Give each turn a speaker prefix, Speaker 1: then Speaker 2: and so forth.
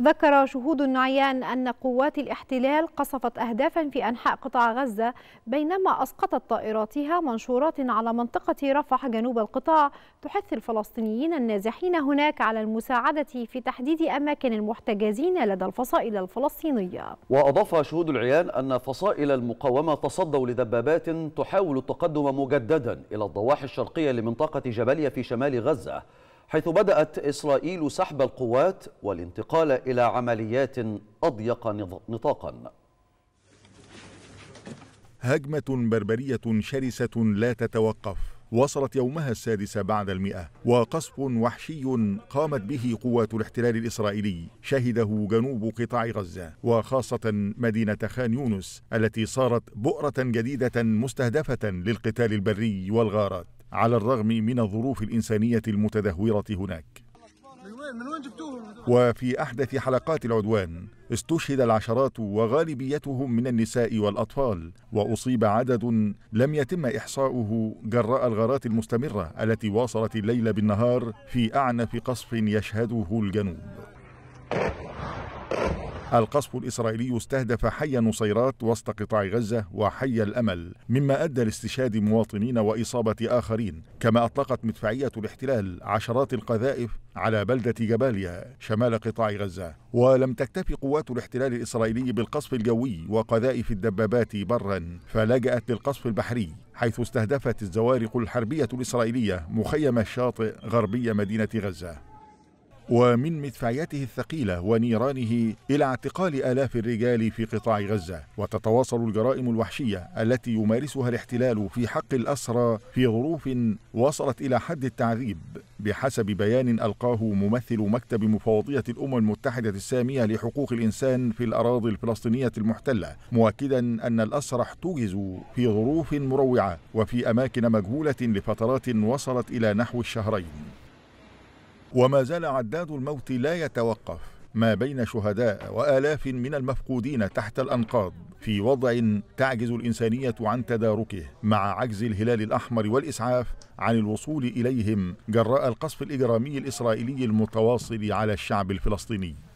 Speaker 1: ذكر شهود عيان أن قوات الاحتلال قصفت أهدافا في أنحاء قطاع غزة بينما أسقطت طائراتها منشورات على منطقة رفح جنوب القطاع تحث الفلسطينيين النازحين هناك على المساعدة في تحديد أماكن المحتجزين لدى الفصائل الفلسطينية
Speaker 2: وأضاف شهود العيان أن فصائل المقاومة تصدوا لدبابات تحاول التقدم مجددا إلى الضواحي الشرقية لمنطقة جباليا في شمال غزة حيث بدأت إسرائيل سحب القوات والانتقال إلى عمليات أضيق نطاقا
Speaker 3: هجمة بربرية شرسة لا تتوقف وصلت يومها السادس بعد المئة وقصف وحشي قامت به قوات الاحتلال الإسرائيلي شهده جنوب قطاع غزة وخاصة مدينة خان يونس التي صارت بؤرة جديدة مستهدفة للقتال البري والغارات على الرغم من الظروف الإنسانية المتدهورة هناك وفي أحدث حلقات العدوان استشهد العشرات وغالبيتهم من النساء والأطفال وأصيب عدد لم يتم إحصاؤه جراء الغارات المستمرة التي واصلت الليل بالنهار في أعنف قصف يشهده الجنوب القصف الإسرائيلي استهدف حي نصيرات وسط قطاع غزة وحي الأمل مما أدى لاستشهاد مواطنين وإصابة آخرين كما أطلقت مدفعية الاحتلال عشرات القذائف على بلدة جباليا شمال قطاع غزة ولم تكتف قوات الاحتلال الإسرائيلي بالقصف الجوي وقذائف الدبابات برا فلجأت للقصف البحري حيث استهدفت الزوارق الحربية الإسرائيلية مخيم الشاطئ غربي مدينة غزة ومن مدفعيته الثقيلة ونيرانه إلى اعتقال آلاف الرجال في قطاع غزة وتتواصل الجرائم الوحشية التي يمارسها الاحتلال في حق الأسرى في ظروف وصلت إلى حد التعذيب بحسب بيان ألقاه ممثل مكتب مفوضية الأمم المتحدة السامية لحقوق الإنسان في الأراضي الفلسطينية المحتلة مؤكدا أن الأسرى احتجزوا في ظروف مروعة وفي أماكن مجهولة لفترات وصلت إلى نحو الشهرين وما زال عداد الموت لا يتوقف ما بين شهداء والاف من المفقودين تحت الانقاض في وضع تعجز الانسانيه عن تداركه مع عجز الهلال الاحمر والاسعاف عن الوصول اليهم جراء القصف الاجرامي الاسرائيلي المتواصل على الشعب الفلسطيني